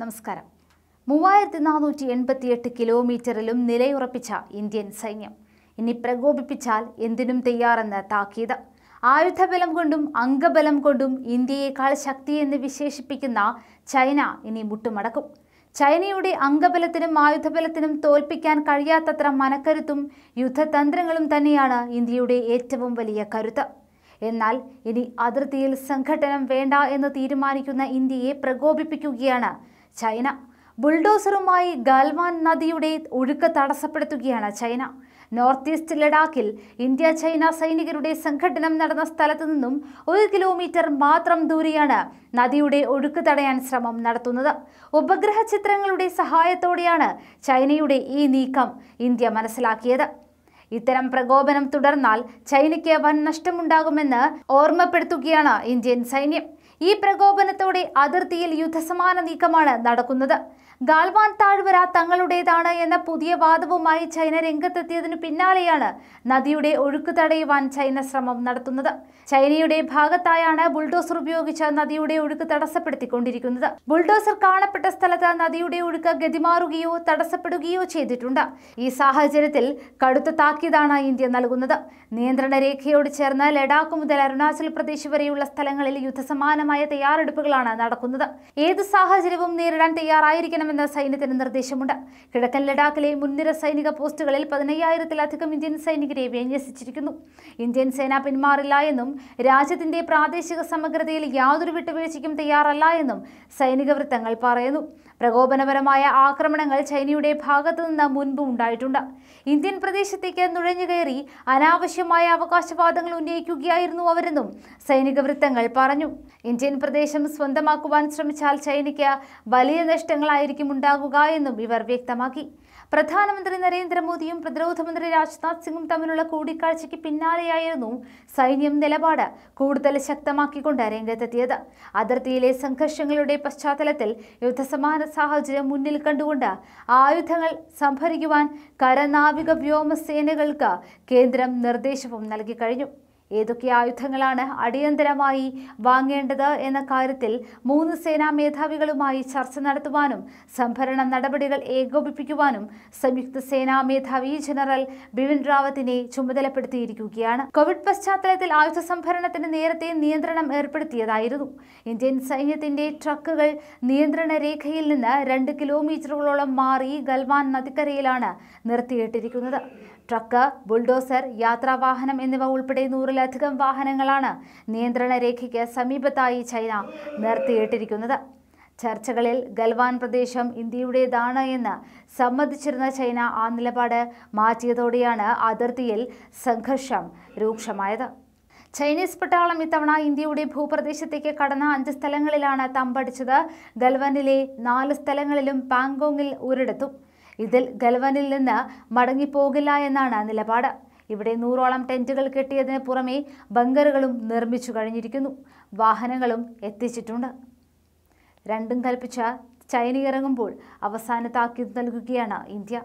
നമസ്കാരം മൂവായിരത്തി നാനൂറ്റി എൺപത്തി എട്ട് കിലോമീറ്ററിലും നിലയുറപ്പിച്ച ഇന്ത്യൻ സൈന്യം ഇനി പ്രകോപിപ്പിച്ചാൽ എന്തിനും തയ്യാറെന്ന് താക്കീത് ആയുധബലം കൊണ്ടും അംഗബലം കൊണ്ടും ഇന്ത്യയേക്കാൾ ശക്തിയെന്ന് വിശേഷിപ്പിക്കുന്ന ചൈന ഇനി മുട്ടുമടക്കും ചൈനയുടെ അംഗബലത്തിനും ആയുധബലത്തിനും തോൽപ്പിക്കാൻ കഴിയാത്തത്ര മനക്കരുത്തും യുദ്ധതന്ത്രങ്ങളും തന്നെയാണ് ഇന്ത്യയുടെ ഏറ്റവും വലിയ കരുത്ത് എന്നാൽ ഇനി അതിർത്തിയിൽ സംഘടനം വേണ്ട എന്ന് തീരുമാനിക്കുന്ന ഇന്ത്യയെ പ്രകോപിപ്പിക്കുകയാണ് ചൈന ബുൾഡോസറുമായി ഗാൽവാൻ നദിയുടെ ഒഴുക്ക് തടസ്സപ്പെടുത്തുകയാണ് ചൈന നോർത്ത് ഈസ്റ്റ് ലഡാക്കിൽ ഇന്ത്യ ചൈന സൈനികരുടെ സംഘടനം നടന്ന സ്ഥലത്തു നിന്നും ഒരു കിലോമീറ്റർ മാത്രം ദൂരെയാണ് നദിയുടെ ഒഴുക്ക് തടയാൻ ശ്രമം നടത്തുന്നത് ഉപഗ്രഹ ചിത്രങ്ങളുടെ സഹായത്തോടെയാണ് ചൈനയുടെ ഈ നീക്കം ഇന്ത്യ മനസ്സിലാക്കിയത് ഇത്തരം പ്രകോപനം തുടർന്നാൽ ചൈനയ്ക്ക് വൻ നഷ്ടമുണ്ടാകുമെന്ന് ഓർമ്മപ്പെടുത്തുകയാണ് ഇന്ത്യൻ സൈന്യം ഈ പ്രകോപനത്തോടെ അതിർത്തിയിൽ യുദ്ധസമാന നീക്കമാണ് നടക്കുന്നത് ഗാൽവാൻ താഴ്വര തങ്ങളുടേതാണ് എന്ന പുതിയ വാദവുമായി ചൈന രംഗത്തെത്തിയതിനു പിന്നാലെയാണ് നദിയുടെ ഒഴുക്ക് തടയുവാൻ ചൈന ശ്രമം നടത്തുന്നത് ചൈനയുടെ ഭാഗത്തായാണ് ബുൾഡോസർ ഉപയോഗിച്ച് നദിയുടെ ഒഴുക്ക് തടസ്സപ്പെടുത്തിക്കൊണ്ടിരിക്കുന്നത് ബുൾഡോസർ കാണപ്പെട്ട സ്ഥലത്ത് നദിയുടെ ഒഴുക്ക് ഗതിമാറുകയോ തടസ്സപ്പെടുകയോ ചെയ്തിട്ടുണ്ട് ഈ സാഹചര്യത്തിൽ കടുത്ത താക്കീതാണ് ഇന്ത്യ നൽകുന്നത് നിയന്ത്രണ രേഖയോട് ചേർന്ന് ലഡാക്ക് മുതൽ അരുണാചൽ പ്രദേശ് വരെയുള്ള സ്ഥലങ്ങളിൽ യുദ്ധസമാനമായ തയ്യാറെടുപ്പുകളാണ് നടക്കുന്നത് ഏത് സാഹചര്യവും നേരിടാൻ തയ്യാറായിരിക്കണം ചെയ്യണമെന്ന് സൈന്യത്തിന് നിർദ്ദേശമുണ്ട് കിഴക്കൻ ലഡാക്കിലെ മുൻനിര സൈനിക പോസ്റ്റുകളിൽ പതിനയ്യായിരത്തിലധികം ഇന്ത്യൻ സൈനികരെ വിന്യസിച്ചിരിക്കുന്നു ഇന്ത്യൻ സേന പിന്മാറില്ല എന്നും രാജ്യത്തിന്റെ പ്രാദേശിക സമഗ്രതയിൽ യാതൊരു വിട്ടുവീഴ്ചയ്ക്കും തയ്യാറല്ല എന്നും സൈനിക വൃത്തങ്ങൾ പറയുന്നു പ്രകോപനപരമായ ആക്രമണങ്ങൾ ചൈനയുടെ ഭാഗത്തു നിന്ന് മുൻപും ഉണ്ടായിട്ടുണ്ട് ഇന്ത്യൻ പ്രദേശത്തേക്ക് നുഴഞ്ഞു കയറി അനാവശ്യമായ അവകാശവാദങ്ങൾ ഉന്നയിക്കുകയായിരുന്നു അവരെന്നും സൈനിക വൃത്തങ്ങൾ പറഞ്ഞു ഇന്ത്യൻ പ്രദേശം സ്വന്തമാക്കുവാൻ ശ്രമിച്ചാൽ ചൈനയ്ക്ക് വലിയ നഷ്ടങ്ങളായിരിക്കും ഉണ്ടാകുക എന്നും ഇവർ വ്യക്തമാക്കി പ്രധാനമന്ത്രി നരേന്ദ്രമോദിയും പ്രതിരോധമന്ത്രി രാജ്നാഥ് സിംഗും തമ്മിലുള്ള കൂടിക്കാഴ്ചയ്ക്ക് പിന്നാലെയായിരുന്നു സൈന്യം നിലപാട് കൂടുതൽ ശക്തമാക്കിക്കൊണ്ട് രംഗത്തെത്തിയത് അതിർത്തിയിലെ സംഘർഷങ്ങളുടെ പശ്ചാത്തലത്തിൽ യുദ്ധസമാന സാഹചര്യം മുന്നിൽ കണ്ടുകൊണ്ട് ആയുധങ്ങൾ സംഭരിക്കുവാൻ കരനാവിക വ്യോമസേനകൾക്ക് കേന്ദ്രം നിർദ്ദേശവും നൽകി കഴിഞ്ഞു ഏതൊക്കെ ആയുധങ്ങളാണ് അടിയന്തരമായി വാങ്ങേണ്ടത് എന്ന കാര്യത്തിൽ മൂന്ന് സേനാ മേധാവികളുമായി ചർച്ച നടത്തുവാനും സംഭരണ നടപടികൾ ഏകോപിപ്പിക്കുവാനും സംയുക്ത സേനാ മേധാവി ജനറൽ ബിപിൻ റാവത്തിനെ ചുമതലപ്പെടുത്തിയിരിക്കുകയാണ് കോവിഡ് പശ്ചാത്തലത്തിൽ ആയുധ സംഭരണത്തിന് നേരത്തെ നിയന്ത്രണം ഏർപ്പെടുത്തിയതായിരുന്നു ഇന്ത്യൻ സൈന്യത്തിന്റെ ട്രക്കുകൾ നിയന്ത്രണ രേഖയിൽ നിന്ന് രണ്ട് കിലോമീറ്ററുകളോളം മാറി ഗൽവാൻ നദിക്കരയിലാണ് നിർത്തിയിട്ടിരിക്കുന്നത് ട്രക്ക് ബുൾഡോസർ യാത്രാവാഹനം എന്നിവ ഉൾപ്പെടെ നൂറിലും അഞ്ഞൂറിലധികം വാഹനങ്ങളാണ് നിയന്ത്രണ രേഖയ്ക്ക് സമീപത്തായി ചൈന നിർത്തിയിട്ടിരിക്കുന്നത് ചർച്ചകളിൽ ഗൽവാൻ പ്രദേശം ഇന്ത്യയുടേതാണ് എന്ന് സമ്മതിച്ചിരുന്ന ചൈന ആ നിലപാട് മാറ്റിയതോടെയാണ് അതിർത്തിയിൽ സംഘർഷം രൂക്ഷമായത് ചൈനീസ് പട്ടാളം ഇത്തവണ ഇന്ത്യയുടെ ഭൂപ്രദേശത്തേക്ക് കടന്ന അഞ്ച് സ്ഥലങ്ങളിലാണ് തമ്പടിച്ചത് ഗൽവാനിലെ നാല് സ്ഥലങ്ങളിലും പാങ്കോങ്ങിൽ ഒരിടത്തും ഇതിൽ ഗൽവാനിൽ നിന്ന് മടങ്ങിപ്പോകില്ല എന്നാണ് നിലപാട് ഇവിടെ നൂറോളം ടെൻറ്റുകൾ കെട്ടിയതിന് പുറമെ ബങ്കറുകളും നിർമ്മിച്ചു കഴിഞ്ഞിരിക്കുന്നു വാഹനങ്ങളും എത്തിച്ചിട്ടുണ്ട് രണ്ടും കൽപ്പിച്ച ചൈനയിറങ്ങുമ്പോൾ അവസാന താക്കീത് നൽകുകയാണ് ഇന്ത്യ